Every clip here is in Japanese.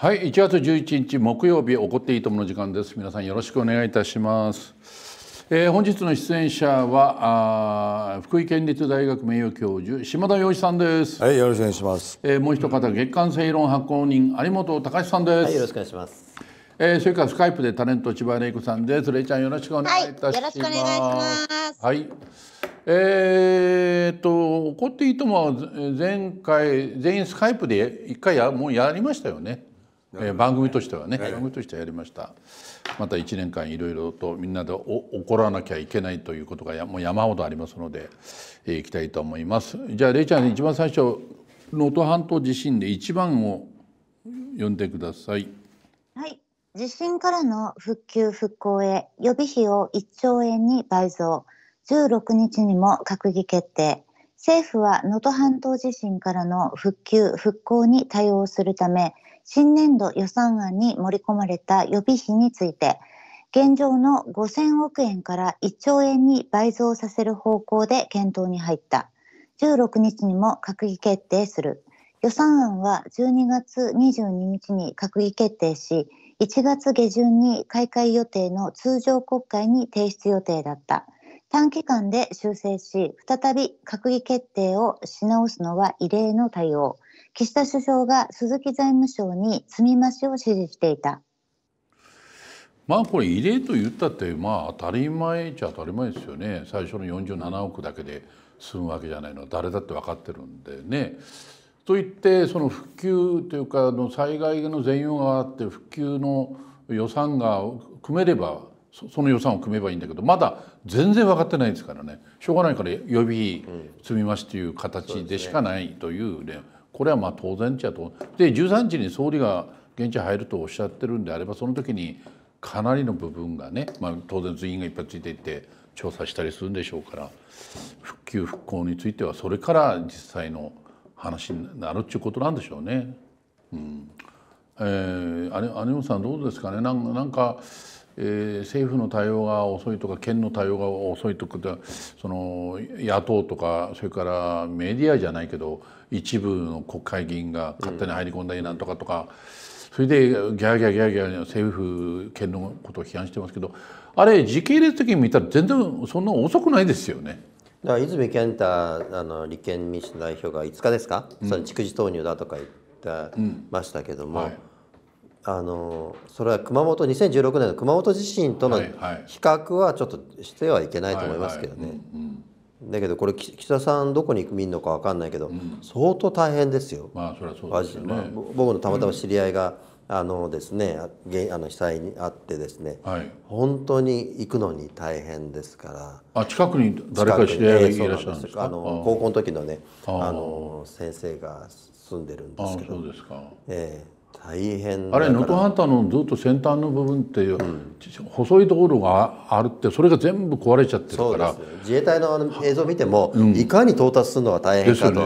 はい、一月十一日木曜日起こっていいともの時間です。皆さんよろしくお願いいたします。えー、本日の出演者はあ福井県立大学名誉教授島田洋一さんです。はい、よろしくお願いします。えー、もう一方月刊正論発行人有本隆さんです、はい。よろしくお願いします。えー、それからスカイプでタレント千葉玲子さんです。れいちゃんよろしくお願いいたします。はい、よろしくお願いします。はい。えー、っと怒っていいとも前回全員スカイプで一回やもうやりましたよね。えー、番組としてはね、番組としてはやりましたまた1年間いろいろとみんなで怒らなきゃいけないということがもう山ほどありますので、えー、いきたいと思いますじゃあレイちゃん一番最初能登半島地震で1番を読んでくださいはい地震からの復旧復興へ予備費を1兆円に倍増16日にも閣議決定政府は能登半島地震からの復旧復興に対応するため新年度予算案に盛り込まれた予備費について、現状の5000億円から1兆円に倍増させる方向で検討に入った。16日にも閣議決定する。予算案は12月22日に閣議決定し、1月下旬に開会予定の通常国会に提出予定だった。短期間で修正し、再び閣議決定をし直すのは異例の対応。岸田首相が鈴木財務省に積み増しを指示していた。まあこれ異例と言ったってまあ当たり前じゃ当たり前ですよね最初の47億だけで済むわけじゃないの誰だって分かってるんでね。といってその復旧というかの災害の全容があって復旧の予算が組めればその予算を組めばいいんだけどまだ全然分かってないですからねしょうがないから予備費積み増しという形でしかないというね。これはまあ当然ちゃとで13日に総理が現地入るとおっしゃってるんであればその時にかなりの部分がね、まあ、当然随員がいっぱいついていって調査したりするんでしょうから復旧復興についてはそれから実際の話になるっていうことなんでしょうね。うんえー、あれ姉さんどうですかねなんなんかえー、政府の対応が遅いとか県の対応が遅いとかその野党とかそれからメディアじゃないけど一部の国会議員が勝手に入り込んだりなんとかとか、うん、それでギャーギャーギャーギャー政府県のことを批判してますけどあれ時系列的に見たら全然そんな遅くないですよね。だから泉健太あの立憲民主代表が5日ですか、うん、その蓄次投入だとか言ってましたけども。うんはいあのそれは熊本2016年の熊本地震との比較はちょっとしてはいけないと思いますけどね。だけどこれ岸田さんどこに見るのか分かんないけど、うん、相当大変ですよ。僕のたまたま知り合いが、うん、あのですねあの被災にあってですね、はい、本当に行くのに大変ですから。あ近くに誰か知り合いがいらっしゃるんですか。あの高校の時のねあの先生が住んでるんですけど。そうですか。ええー大変あれ能登半島のずっと先端の部分っていう、うん、細いところがあるってそれが全部壊れちゃってるから自衛隊の映像を見ても、うん、いかに到達するのが大変かと。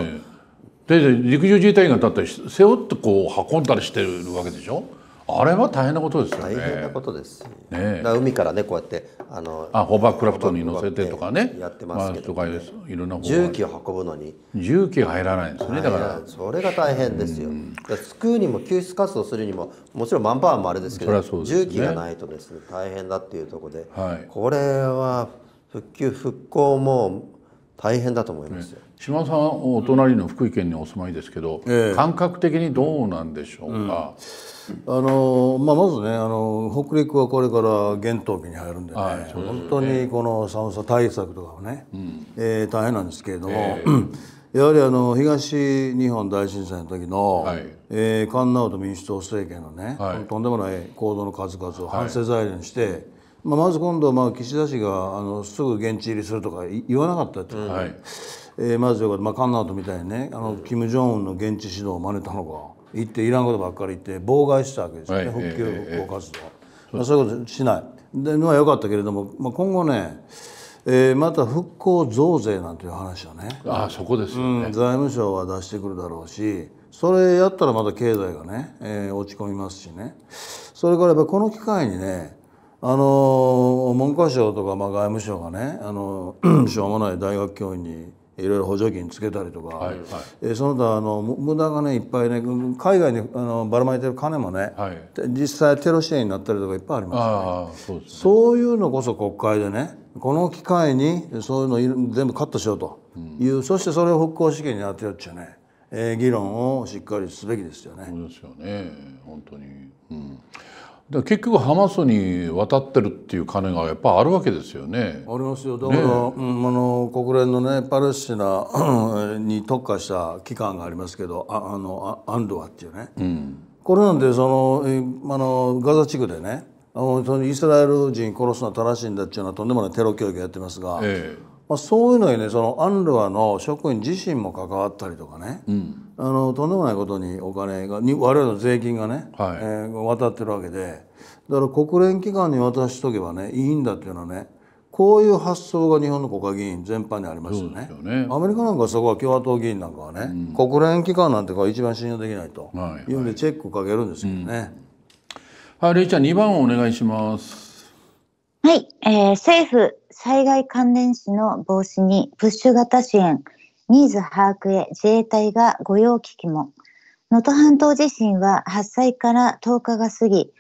で、ね、陸上自衛隊がだって背負ってこう運んだりしてるわけでしょ。あれは大変なことですよね。大変なことです。ね、だ海からねこうやってあのあホバークラフトに乗せてとかねやってますけど、ね、まあ、いろんな重機を運ぶのに重機が入らないんですねだからそれが大変ですよ。救うにも救出活動するにももちろんマンパワーもあれですけど、ね、重機がないとですね大変だっていうところで、はい、これは復旧復興も大変だと思いますよ、ね、島さんお隣の福井県にお住まいですけど、ええ、感覚的にどうなんでしょうか、うん、あのまあ、まずねあの北陸はこれから厳冬期に入るんでね、はい、で本当にこの寒さ対策とかもね、うん、えー、大変なんですけれども、えーやはりあの東日本大震災の時の、はいえー、菅直人民主党政権のね、はい、とんでもない行動の数々を反省材料にして、まあ、まず今度、まあ、岸田氏があのすぐ現地入りするとか言わなかったって、うはい、えー、まずよかまあ、カンナートみたいにねあの、キム・ジョンウンの現地指導を真似たのか言っていらんことばっかり言って妨害したわけですよね、はい、復旧復興活動、ええ、まあ、そういうことしないでのは良かったけれども、まあ、今後ねえー、また復興増税なんていう話はねあそこですよね、うん、財務省は出してくるだろうしそれやったらまた経済がね、えー、落ち込みますしねそれからやっぱこの機会にねあの文科省とかまあ外務省がねあの しょうもない大学教員にいろいろ補助金つけたりとか、はいはい、えその他あの無駄がねいっぱいね海外にあのばらまいてる金もね、はい、実際テロ支援になったりとかいっぱいありますですね、そういうのこそ国会でねこの機会にそういうの全部カットしようという、うん、そしてそれを復興資金に当てようっちゅね、え議論をしっかりすべきですよね。そうですよね本当に、うん結局ハマスに渡ってるっていう金がやっぱあるわけですよね。ありますよだから、ね、あの国連のねパレスチナに特化した機関がありますけどああのアンドアっていうね、うん、これなんでそのあのガザ地区でねあのイスラエル人殺すのは正しいんだっていうのはとんでもないテロ教育やってますが。ええまあ、そういうのにねそのアンルアの職員自身も関わったりとかね、うん、あのとんでもないことにお金がに我々の税金がね、はい、えー、渡ってるわけでだから国連機関に渡しとけばねいいんだっていうのはねこういう発想が日本の国会議員全般にありますよね。よねアメリカなんかそこは共和党議員なんかはね、うん、国連機関なんて一番信用できないと、はい、いうんでチェックかけるんですけどね。はい、うんはい、レイちゃん二番お願いします。はい、えー、政府災害関連死の防止にプッシュ型支援、ニーズ把握へ自衛隊が御用聞きも、能登半島地震は発災から10日が過ぎ、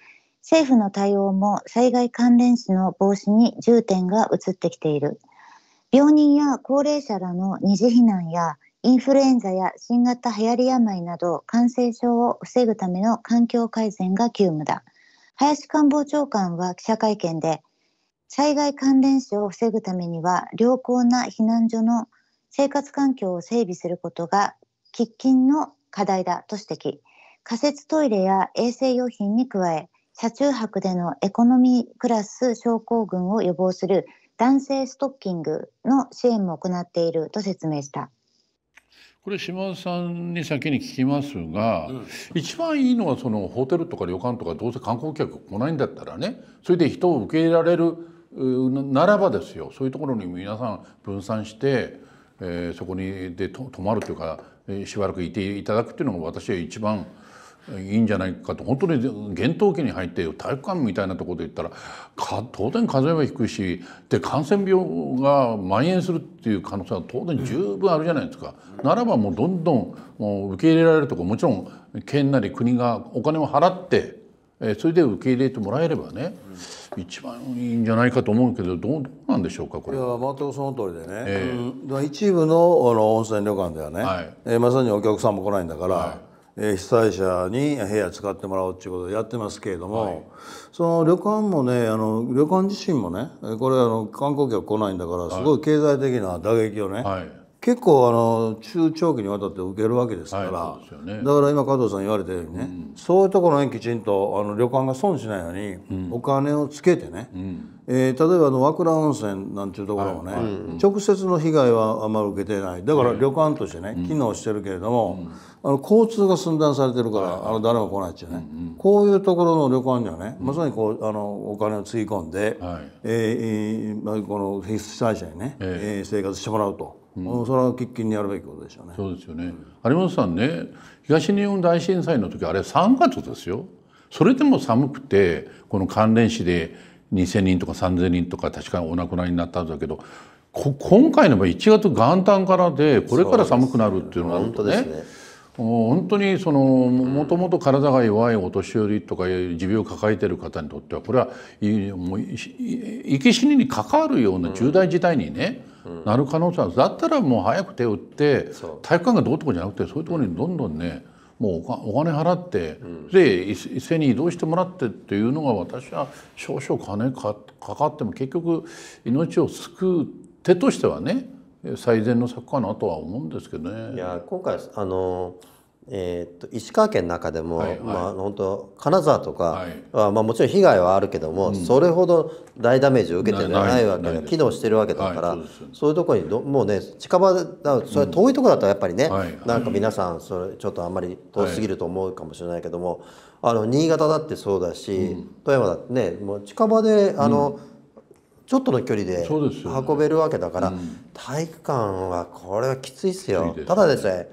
政府の対応も災害関連死の防止に重点が移ってきている。病人や高齢者らの二次避難やインフルエンザや新型流行り病など感染症を防ぐための環境改善が急務だ。林官房長官は記者会見で、災害関連死を防ぐためには良好な避難所の生活環境を整備することが喫緊の課題だと指摘仮設トイレや衛生用品に加え車中泊でのエコノミークラス症候群を予防する男性ストッキングの支援も行っていると説明したこれ島田さんに先に聞きますが、うん、一番いいのはそのホテルとか旅館とかどうせ観光客来ないんだったらねそれで人を受け入れられるならばですよそういうところに皆さん分散して、えー、そこにでと泊まるというか、えー、しばらくいていただくというのが私は一番いいんじゃないかと本当に厳冬期に入って体育館みたいなところで言ったらか当然風邪は低いしで感染病が蔓延するっていう可能性は当然十分あるじゃないですか、うん、ならばもうどんどんもう受け入れられるとこもちろん県なり国がお金を払ってえそれで受け入れてもらえればね、一番いいんじゃないかと思うけどどうなんでしょうかこれいや全くその通りでね、えー、一部のあの温泉旅館ではね、はい、えー、まさにお客さんも来ないんだから、はい、えー、被災者に部屋使ってもらおうっていうことでやってますけれども、はい、その旅館もねあの旅館自身もねこれあの観光客来ないんだからすごい経済的な打撃をね、はい結構あの中長期にわたって受けるわけですから、はいね、だから今加藤さん言われたようにね、うん、そういうところにきちんとあの旅館が損しないように、お金をつけてね、うん、えー、例えばの和倉温泉なんていうところもね、はいはい、直接の被害はあんまり受けてないだから旅館としてね、機能してるけれども、あの交通が寸断されてるから、あの誰も来ないっちゅうね、こういうところの旅館にはね、まさにこうあのお金をつぎ込んで、はい、えー、この被災者にね、えー、生活してもらうと。うん、それは喫緊にやるべきことでしょうね。そうですよね、うん、有本さんね東日本大震災の時あれ三月ですよ。それでも寒くてこの関連死で2,000人とか3,000人とか確かにお亡くなりになったんだけど今回の場合1月元旦からでこれから寒くなるっていうのは、本当ですね。本当にそのもともと体が弱いお年寄りとか持病を抱えている方にとってはこれはもう生き死にに関わるような重大事態にね、なる可能性は、だったらもう早く手を打って体育館がどうとかじゃなくてそういうところにどんどんねもうお金払って、うん、で一斉に移動してもらってっていうのが私は少々金かかっても結局命を救う手としてはね最善の策かなとは思うんですけどね。いや今回あのーえー、と石川県の中でも、はいはい、まあ、本当金沢とかは、はい、まあ、もちろん被害はあるけども、うん、それほど大ダメージを受けてないわけで機能してるわけだから、はい、そう、ね、そういうところにどもうね近場だそれ遠いところだとやっぱりね、うん、なんか皆さんそれちょっとあんまり遠すぎると思うかもしれないけども、はい、あの新潟だってそうだし、うん、富山だってねもう近場であの、ちょっとの距離で運べるわけだから、ね、体育館はこれはきついっすよ。すね、ただですね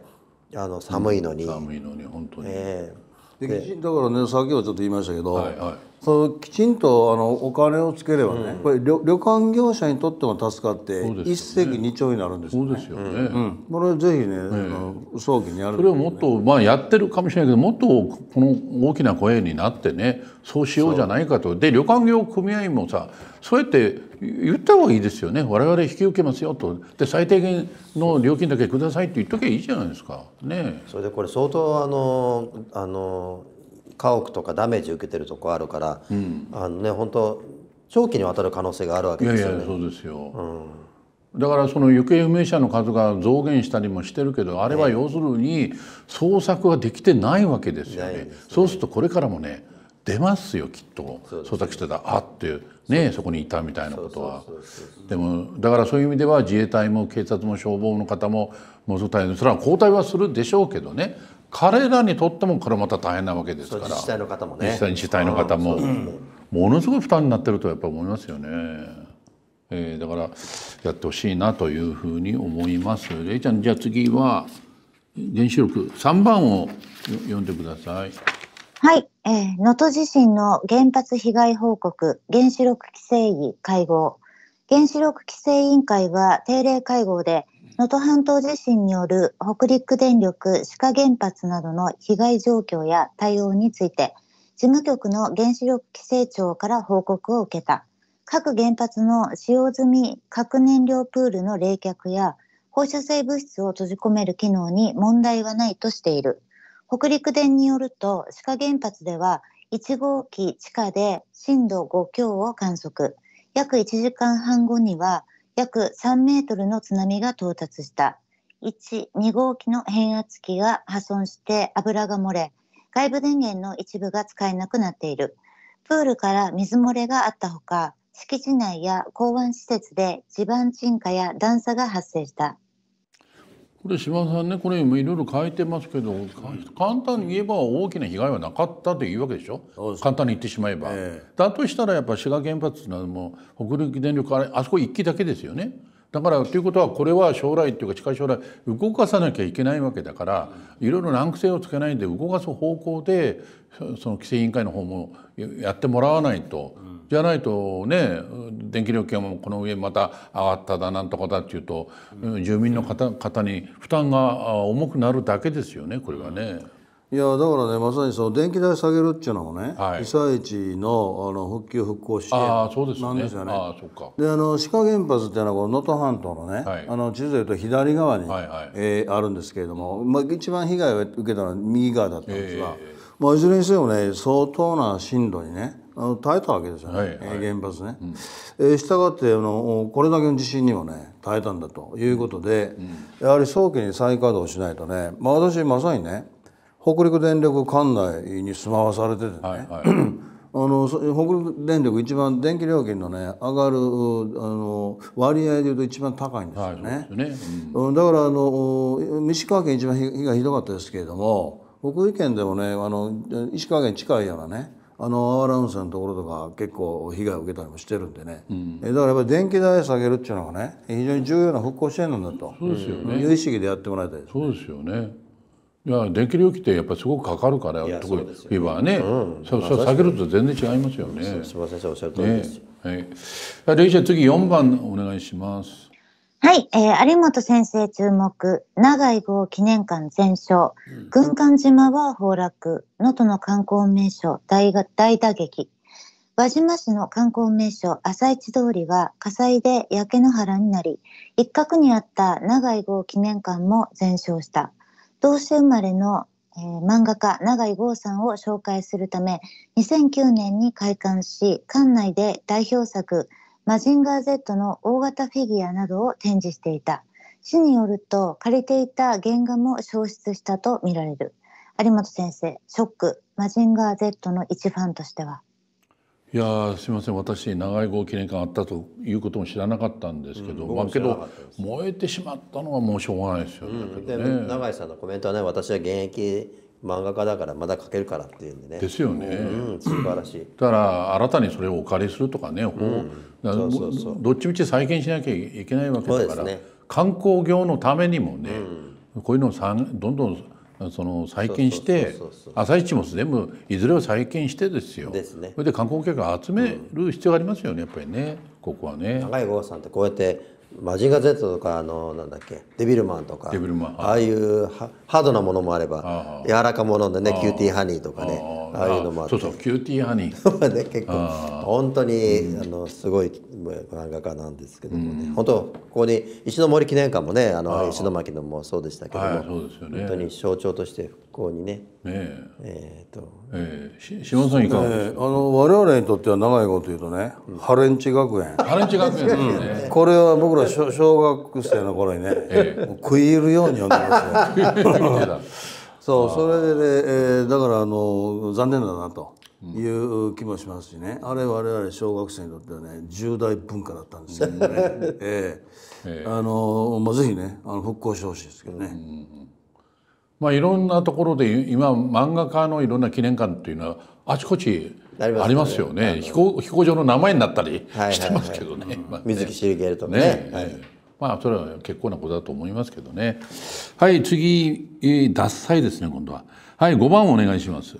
あの寒いのに、寒いのに本当に、えー、だからねさっきはちょっと言いましたけど、はいはい、そのきちんとあのお金をつければね、うん、これ旅旅館業者にとっても助かって、ね、一石二鳥になるんですよね。そうですよね。うん、これぜひね、えー、早期にやる、ね、それをもっとまあやってるかもしれないけど、もっとこの大きな声になってね、そうしようじゃないかと。で旅館業組合もさ、そうやって言った方がいいですよね。我々引き受けますよと。で最低限の料金だけくださいって言っときゃいいじゃないですか。ね。それでこれ相当あのあの。家屋とかダメージ受けてるとこあるから、うん、あのね本当長期にわたる可能性があるわけですよね。いやいやそうですよ、うん、だからその行方不明者の数が増減したりもしてるけどあれは要するに捜索ができてないわけですよね。ねそうするとこれからもね出ますよきっと捜索してたらあってねそこにいたみたいなことはでもだからそういう意味では自衛隊も警察も消防の方ももうそれは交代はするでしょうけどね彼らにとってもこれまた大変なわけですから自治体の方もね自治体の方も、ものすごい負担になってるとやっぱ思いますよね、えー、だからやってほしいなというふうに思いますれいちゃんじゃあ次は原子力三番を読んでくださいはい、えー、能登地震の原発被害報告原子力規制委会合原子力規制委員会は定例会合で能登半島地震による北陸電力志賀原発などの被害状況や対応について、事務局の原子力規制庁から報告を受けた。各原発の使用済み核燃料プールの冷却や放射性物質を閉じ込める機能に問題はないとしている。北陸電によると、志賀原発では1号機地下で震度5強を観測。約1時間半後には約3メートルの津波が到達した。1、2号機の変圧器が破損して油が漏れ、外部電源の一部が使えなくなっている。プールから水漏れがあったほか、敷地内や港湾施設で地盤沈下や段差が発生した。これ島田さんねこれいろいろ書いてますけど、簡単に言えば大きな被害はなかったというわけでしょ簡単に言ってしまえば、えー、だとしたらやっぱ滋賀原発などのはもう北陸電力あれあそこ1基だけですよね。だからということはこれは将来というか近い将来動かさなきゃいけないわけだからいろいろ難癖をつけないで動かす方向でその規制委員会の方もやってもらわないとじゃないとね電気料金もこの上また上がっただなんとかだっていうと、うん、住民の方方に負担が重くなるだけですよねこれはね。うんいやだからねまさにその電気代下げるっていうのもね、はい、被災地のあの復旧復興支援なんですよね。あそうでであの志賀原発っていうのはこの能登半島のね、はい、あの地図でいうと左側に、はいはい、えー、あるんですけれども、まあ、一番被害を受けたのは右側だったんですが、えー、まあ、いずれにせよね相当な震度にねあの耐えたわけですよね、はいはい、原発ね。うん、えしたがってあのこれだけの地震にもね耐えたんだということで、うん、やはり早期に再稼働しないとね、まあ、私まさにね北陸電力管内に住まわされててね、はいはい、あの北陸電力一番電気料金のね上がるあの割合でいうと一番高いんですよね。はい、ねうん、だからあの石川県一番被害ひどかったですけれども。北陸県でもねあの石川県近いようなねあの阿波温泉のところとか結構被害を受けたりもしてるんでね、うん、だからやっぱり電気代下げるっていうのがね非常に重要な復興支援なんだとそうですよ、ね、いう意識でやってもらいたいです、ね、そうですよねいや電気料金ってやっぱすごくかかるからとこ言えばね、うん、そそ下げると全然違いますよね。すみませんおっしゃる通りです。ね、はい。じゃあ次4番お願いします。はい、えー、有本先生注目、長井号記念館全焼、軍艦島は崩落、能登の観光名所大大打撃、輪島市の観光名所朝市通りは火災で焼け野原になり、一角にあった長井号記念館も全焼した。同志生まれの、えー、漫画家長井豪さんを紹介するため、2009年に開館し、館内で代表作、マジンガー Z の大型フィギュアなどを展示していた市によると借りていた原画も消失したとみられる有本先生ショックマジンガー Z の一ファンとしてはいやすみません私長い号記念館あったということも知らなかったんですけど、うん、まあけど燃えてしまったのはもうしょうがないですよねうん、ね、永井さんのコメントはね私は現役漫画家だからまだ描けるからっていうんでねですよね、うん、素晴らしいだから新たにそれをお借りするとかね、うん、そうそうどっちみち再建しなきゃいけないわけだから、ね、観光業のためにもね、うん、こういうのをさんどんどんその再建して朝市も全部いずれを再建してですよですねそれで観光客を集める必要がありますよねやっぱりねここはね。長井豪さんってこうやってマジンガー Z とかあのなんだっけデビルマンとかああいうハードなものもあれば柔らかものでねキューティーハニーとかねああいうのもあってそうそうキューティーハニー、ね、結構本当にあのすごい漫画家なんですけどもね本当ここに石の森記念館もねあの石巻のもそうでしたけども、本当に象徴として向にね。えー、えー、と。ええー、島田さんいかがですか、えー、あの我々にとっては長いこと言うとね、ハレンチ学園。ハレンチ学園、ねうん、これは僕ら小小学生の頃にね、えー、食い入るように読んでました。そうそれで、ね、えー、だからあの残念だなと。いう気もしますしね、あれ我々小学生にとってはね重大文化だったんですけどね、えー、えー、あのまあ、ぜひねあの復興してほしいですけどね。うんまあ、いろんなところで今漫画家のいろんな記念館っていうのはあちこちありますよね、ね、飛行飛行場の名前になったりしてますけどね水木しげるとかね、ねはい、まあそれは結構なことだと思いますけどねはい次、えー、脱菜ですね今度ははい5番お願いします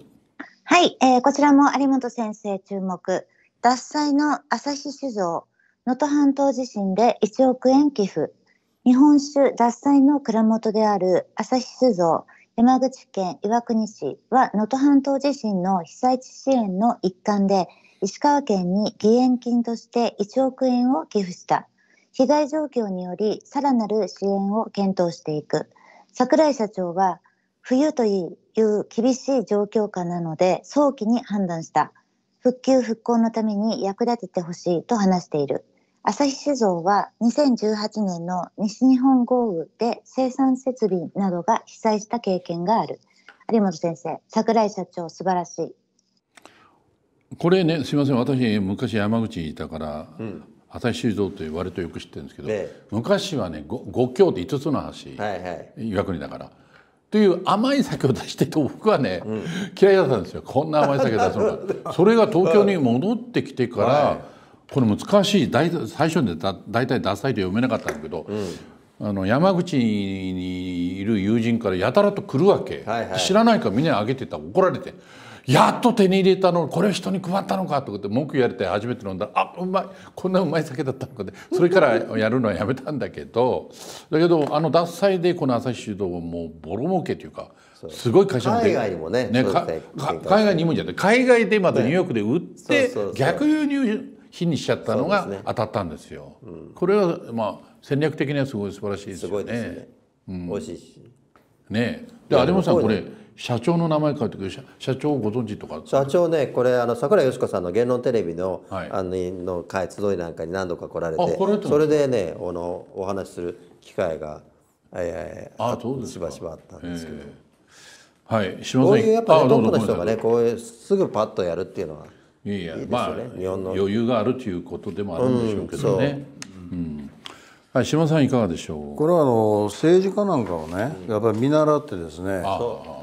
はい、えー、こちらも有本先生注目脱菜の朝日酒造能登半島地震で1億円寄付日本酒獺祭の蔵元である旭酒造山口県岩国市は能登半島地震の被災地支援の一環で石川県に義援金として1億円を寄付した被害状況によりさらなる支援を検討していく櫻井社長は冬という厳しい状況下なので早期に判断した復旧復興のために役立ててほしいと話している。旭酒造は2018年の西日本豪雨で生産設備などが被災した経験がある有本先生櫻井社長素晴らしいこれねすみません私昔山口にいたから、うん、旭酒造という割とよく知ってるんですけど、ね、昔はね五強って5つの橋、はいはい、岩国だから。という甘い酒を出してと僕はね、うん、嫌いだったんですよこんな甘い酒出すのか それが東京に戻ってきてから、はいこれ難しい最初でだ大体ダサいと読めなかったんだけど、うん、あの山口にいる友人からやたらと来るわけ、はいはい、知らないからみんなあげてたら怒られて。やっと手に入れたのこれ人に配ったのかとかって文句言われて初めて飲んだらあうまいこんなうまい酒だったのかでそれから やるのはやめたんだけどだけどあの脱菜でこの朝日酒造もうボロ儲けというかすごい会社海外にもねね海外にもじゃない海外でまたニューヨークで売って、ね、そうそうそう逆輸入火にしちゃったのが当たったんですよ。すねうん、これはまあ戦略的にはすごい素晴らしいですよね。すねうん、しいし。ねで有本さんこれ社長の名前書いてくる社長ご存知とか社長ねこれあの桜よしこさんの言論テレビの,、はい、あのの会集いなんかに何度か来られてそれでねおのお話しする機会が、えー、あそうですしばしばあったんですけど。えーはい、こういうやっぱり、ね、トッの人がねこういうすぐパッとやるっていうのはいやまあ日本の余裕があるということでもあるんでしょうけどね。はい、島さんいかがでしょうこれはあの政治家なんかをねやっぱり見習ってですね、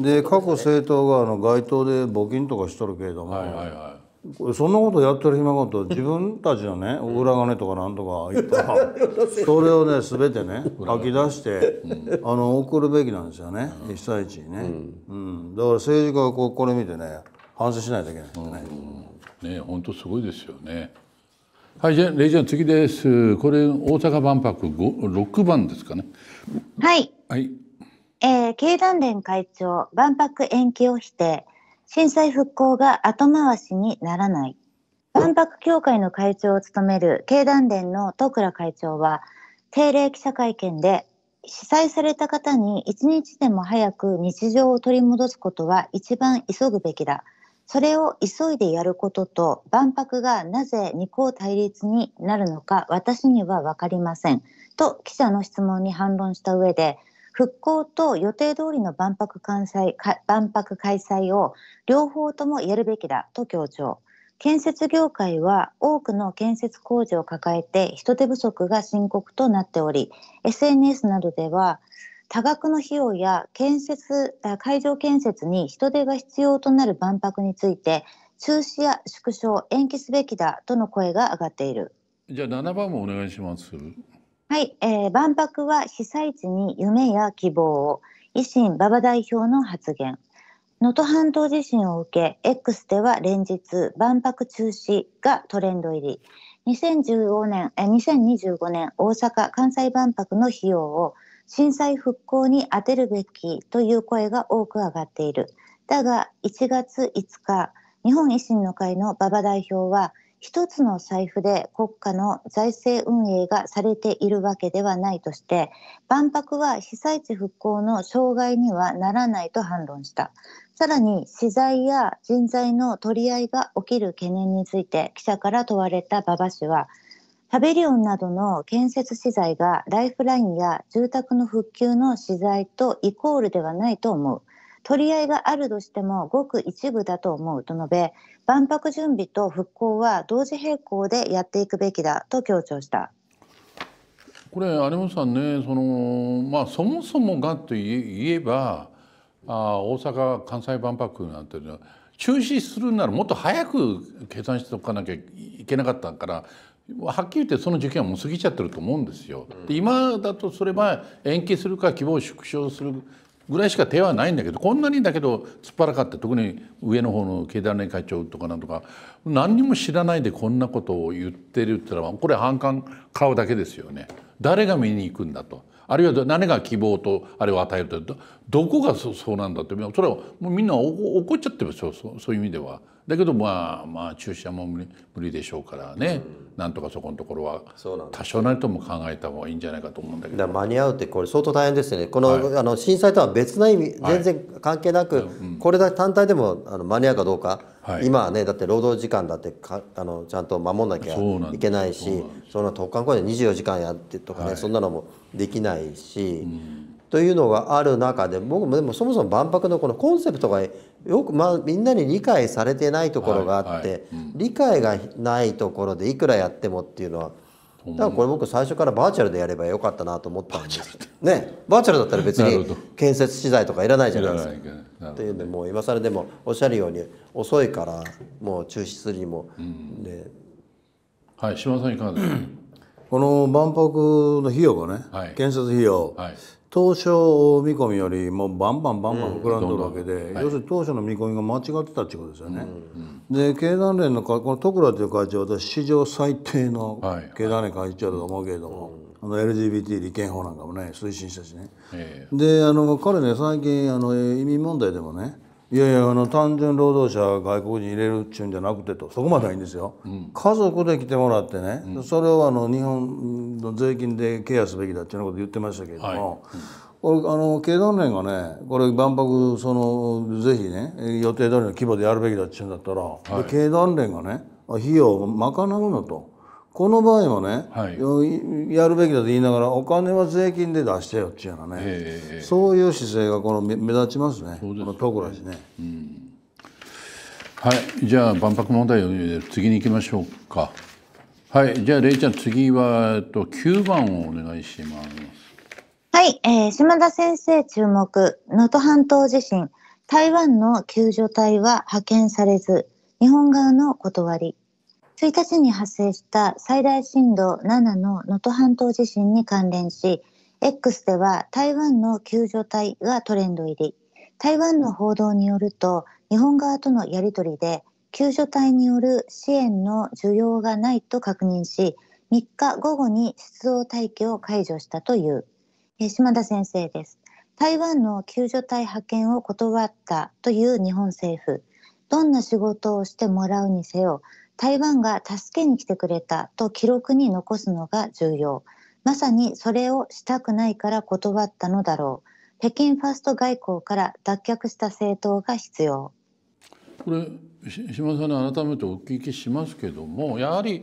で各政党があの街頭で募金とかしとるけれども、はいはいはい、そんなことやってる暇ごと 自分たちのね裏金とかなんとか言ったら それをね全てね吐き出して、うん、あの送るべきなんですよね、被災地にね、うんだから政治家がこうこれ見てね反省しないといけないですね。ね本当すごいですよねはいじゃあレイちゃん次ですこれ大阪万博6番ですかねはいはいえー、経団連会長万博延期を否定震災復興が後回しにならない万博協会の会長を務める経団連の戸倉会長は定例記者会見で主催された方に一日でも早く日常を取り戻すことは一番急ぐべきだそれを急いでやることと万博がなぜ二項対立になるのか私には分かりませんと記者の質問に反論した上で復興と予定通りの万博万博開催を両方ともやるべきだと強調建設業界は多くの建設工事を抱えて人手不足が深刻となっており SNS などでは多額の費用や建設会場建設に人手が必要となる万博について中止や縮小延期すべきだとの声が上がっているじゃあ7番もお願いしますはい、えー、万博は被災地に夢や希望を維新馬場代表の発言能登半島地震を受け X では連日万博中止がトレンド入り2015年え2025年大阪・関西万博の費用を震災復興に充てるべきという声が多く上がっている。だが1月5日日本維新の会の馬場代表は一つの財布で国家の財政運営がされているわけではないとして万博は被災地復興の障害にはならないと反論したさらに資材や人材の取り合いが起きる懸念について記者から問われた馬場氏はパビリオンなどの建設資材がライフラインや住宅の復旧の資材とイコールではないと思う。取り合いがあるとしてもごく一部だと思うと述べ、万博準備と復興は同時並行でやっていくべきだと強調した。これ有本さんねその、まあ、そもそもがと言えばあ大阪・関西万博なんていうのは中止するならもっと早く計算しておかなきゃいけなかったからはっきり言ってその時期はもう過ぎちゃってると思うんですよ。で今だとそれは延期するか希望を縮小するぐらいしか手はないんだけどこんなにだけど突っ張らかって特に上の方の経団連会長とかなんとか何にも知らないでこんなことを言ってるって言ったらこれ反感買うだけですよね。誰が見に行くんだと。あるいは何が希望とあれを与えるとどこがそうなんだってそれはもうみんな怒っちゃってますよそういう意味では。だけどまあまあ注射も無理でしょうからね、うん、なんとかそこのところは多少なりとも考えた方がいいんじゃないかと思うんだけど間に合うってこれ相当大変ですよねこのはい、あの震災とは別な意味全然関係なく、はい、これだ単体でもあの間に合うかどうか、はい、今はねだって労働時間だってかあのちゃんと守らなきゃいけないしその特訓公演で24時間やってとかね、そんなのもできないし。うんというのがある中で僕もでもそもそも万博のこのコンセプトがよく、まあ、みんなに理解されてないところがあって、はいはいうん、理解がないところでいくらやってもっていうのは。だからこれ僕最初からバーチャルでやればよかったなと思ったんですねバーチャルだったら別に建設資材とかいらないじゃないですか。っていうんでもう今更でもおっしゃるように遅いからもう中止するにも、うん、ではい島田さんいかがですかこの万博の費用がね、はい、建設費用、はい、当初見込みよりもバンバンバンバン膨らんでるわけで、うんどんどんはい、要するに当初の見込みが間違ってたってことですよね。うんうん、で経団連のこの徳良という会長私史上最低の経団連会長だと思うけれども、あの LGBT 利権法なんかもね推進したしね。えー、であの彼ね最近あの移民問題でもねいやいやあの単純労働者外国人入れるっちゅうんじゃなくてとそこまではいいんですよ、うん、家族で来てもらってね、うん、それをあの日本の税金でケアすべきだっていうこと言ってましたけれども、はいうん、あの経団連がねこれ万博そのぜひね予定通りの規模でやるべきだっていうんだったら、はい、経団連がね費用を賄うのと。この場合もね、はい、やるべきだと言いながらお金は税金で出してよっていうようなねそういう姿勢がこの目立ちますね、ね、このところですね、うん、はいじゃあ万博問題を次に行きましょうかはいじゃあれいちゃん次は、えっと、9番をお願いしますはい、えー、島田先生注目能登半島地震台湾の救助隊は派遣されず日本側の断り1日に発生した最大震度7の能登半島地震に関連し X では台湾の救助隊がトレンド入り台湾の報道によると日本側とのやり取りで救助隊による支援の需要がないと確認し3日午後に出動待機を解除したという島田先生です台湾の救助隊派遣を断ったという日本政府どんな仕事をしてもらうにせよ台湾が助けに来てくれたと記録に残すのが重要。まさにそれをしたくないから断ったのだろう。北京ファースト外交から脱却した政党が必要。これ島田さんに改めてお聞きしますけどもやはり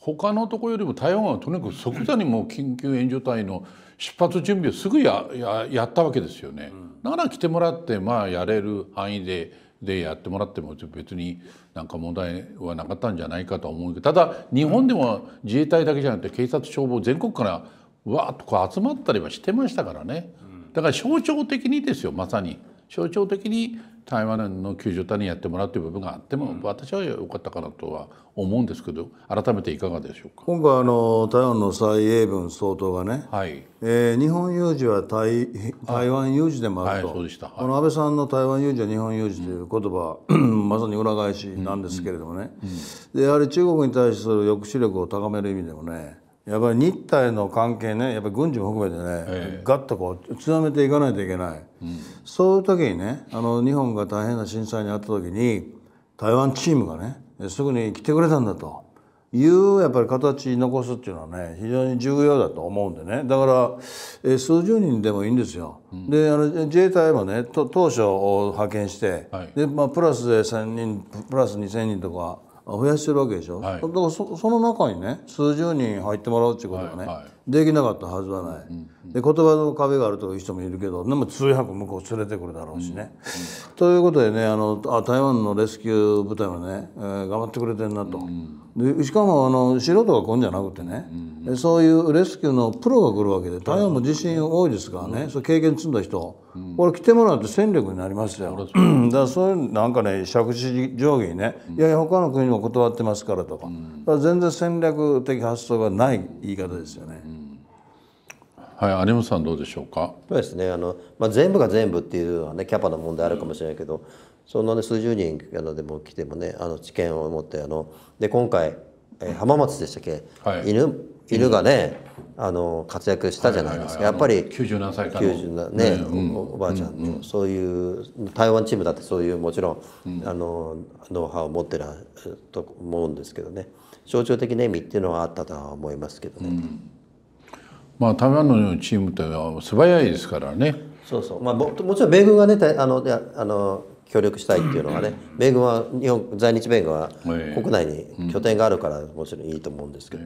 他のところよりも台湾はとにかく即座にもう緊急援助隊の出発準備をすぐやややったわけですよね。なら来てもらってまあやれる範囲ででやってもらっても別になんか問題はなかったんじゃないかと思うけどただ日本でも自衛隊だけじゃなくて警察消防全国からわーっとこう集まったりはしてましたからねだから象徴的にですよまさに象徴的に台湾の救助隊にやってもらうという部分があっても、うん、私は良かったかなとは思うんですけど改めていかがでしょうか今回あの台湾の蔡英文総統がね、はいえー、日本有事は台台湾有事でもあると、この安倍さんの台湾有事は日本有事という言葉、うん、まさに裏返しなんですけれどもね、うん、でやはり中国に対する抑止力を高める意味でもねやっぱり日台の関係ねやっぱり軍事も含めてね、ええ、ガッとこう強めていかないといけない、うん、そういう時にねあの日本が大変な震災にあった時に台湾チームがねすぐに来てくれたんだというやっぱり形に残すっていうのはね非常に重要だと思うんでねだから、数十人でもいいんですよ。うん、であの自衛隊もね当初を派遣して、はい、でまあ、プラスで3人プラス2,000人とか増やしてるわけでしょ、はい、だからその中にね数十人入ってもらうっていうことがね、はいはい、できなかったはずはない、うんうん、で言葉の壁があるという人もいるけどでも通訳向こう連れてくるだろうしね。うんうん、ということでねあのあ台湾のレスキュー部隊はね、えー、頑張ってくれてんなと、うん、でしかもあの素人が来んじゃなくてね、うんうん、そういうレスキューのプロが来るわけで台湾も地震多いですからね、そ経験積んだ人これ来てもらうと戦力になりますよ。だからそういうなんかね借地上下にね、いやいや他の国も断ってますからとか,、か全然戦略的発想がない言い方ですよね。はい、有本さんどうでしょうか。そうですね。あのまあ全部が全部っていうのはねキャパの問題あるかもしれないけど、そんなね数十人あのでも来てもねあの知見を持ってあので今回、えー、浜松でしたっけ、はい、犬犬がね、あの活躍したじゃないですか、やっぱり90何歳かな、ね、おばあちゃんの、そういう台湾チームだってそういうもちろん、あのノウハウを持ってると思うんですけどね象徴的な意味っていうのはあったとは思いますけどね。まあ、台湾のチームというのは素早いですからね。そうそう、まあ、ももちろん米軍がねあのあの協力したいっていうのはね米軍は日本在日米軍は国内に拠点があるからもちろんいいと思うんですけど。